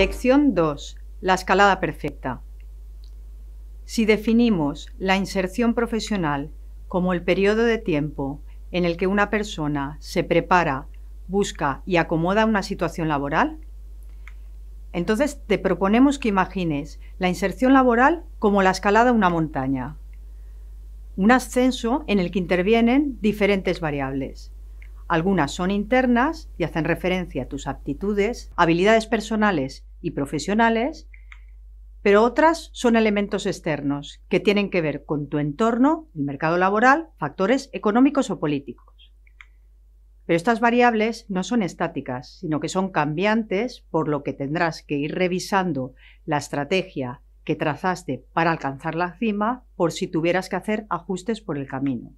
Lección 2. La escalada perfecta. Si definimos la inserción profesional como el periodo de tiempo en el que una persona se prepara, busca y acomoda una situación laboral, entonces te proponemos que imagines la inserción laboral como la escalada a una montaña, un ascenso en el que intervienen diferentes variables. Algunas son internas y hacen referencia a tus aptitudes, habilidades personales y profesionales, pero otras son elementos externos que tienen que ver con tu entorno, el mercado laboral, factores económicos o políticos. Pero estas variables no son estáticas, sino que son cambiantes, por lo que tendrás que ir revisando la estrategia que trazaste para alcanzar la cima por si tuvieras que hacer ajustes por el camino.